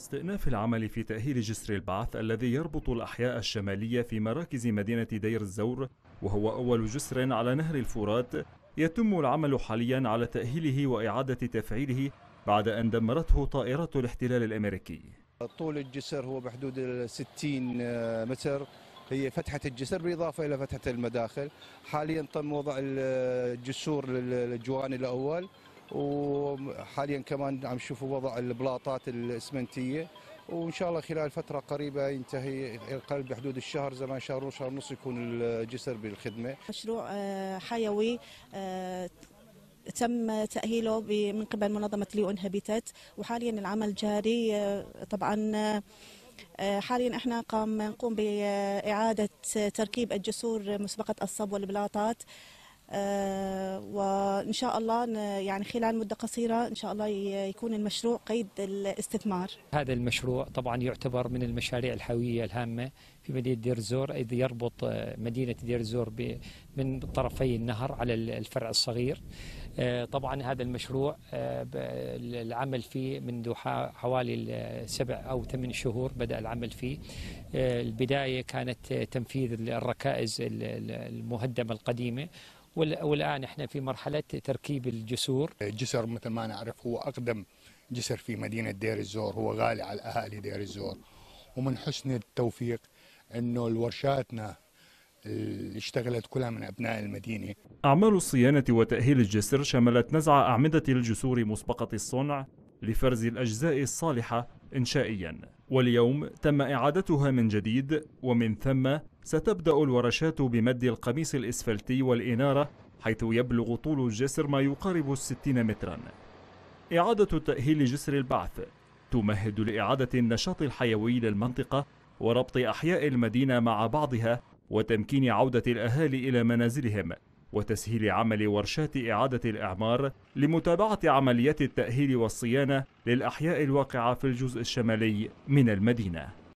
استئناف العمل في تأهيل جسر البعث الذي يربط الأحياء الشمالية في مراكز مدينة دير الزور وهو أول جسر على نهر الفرات يتم العمل حاليا على تأهيله وإعادة تفعيله بعد أن دمرته طائرات الاحتلال الأمريكي طول الجسر هو بحدود 60 آه، متر هي فتحة الجسر بالإضافة إلى فتحة المداخل حاليا تم وضع الجسور للجوانب الأول وحاليا كمان عم نشوفوا وضع البلاطات الاسمنتيه وان شاء الله خلال فتره قريبه ينتهي اقل بحدود الشهر زمان شهر شهر ونص يكون الجسر بالخدمه. مشروع آه، حيوي آه، تم تأهيله من قبل منظمة ليون هابيتات وحاليا العمل جاري آه، طبعا حاليا احنا قام نقوم بإعادة تركيب الجسور مسبقة الصب والبلاطات آه، وان شاء الله يعني خلال مده قصيره ان شاء الله يكون المشروع قيد الاستثمار. هذا المشروع طبعا يعتبر من المشاريع الحيويه الهامه في مدينه دير الزور اذ يربط آه، مدينه دير الزور من طرفي النهر على الفرع الصغير. آه، طبعا هذا المشروع العمل فيه منذ حوالي سبع او ثمان شهور بدا العمل فيه. البدايه كانت تنفيذ الركائز المهدمه القديمه والآن إحنا في مرحلة تركيب الجسور الجسر مثل ما نعرف هو أقدم جسر في مدينة دير الزور هو غالي على أهالي دير الزور ومن حسن التوفيق أنه الورشاتنا اللي اشتغلت كلها من أبناء المدينة أعمال الصيانة وتأهيل الجسر شملت نزع أعمدة الجسور مسبقة الصنع لفرز الأجزاء الصالحة إنشائياً واليوم تم إعادتها من جديد ومن ثم ستبدأ الورشات بمد القميص الإسفلتي والإنارة حيث يبلغ طول الجسر ما يقارب الستين مترا إعادة تأهيل جسر البعث تمهد لإعادة النشاط الحيوي للمنطقة وربط أحياء المدينة مع بعضها وتمكين عودة الأهالي إلى منازلهم وتسهيل عمل ورشات إعادة الإعمار لمتابعة عمليات التأهيل والصيانة للأحياء الواقعة في الجزء الشمالي من المدينة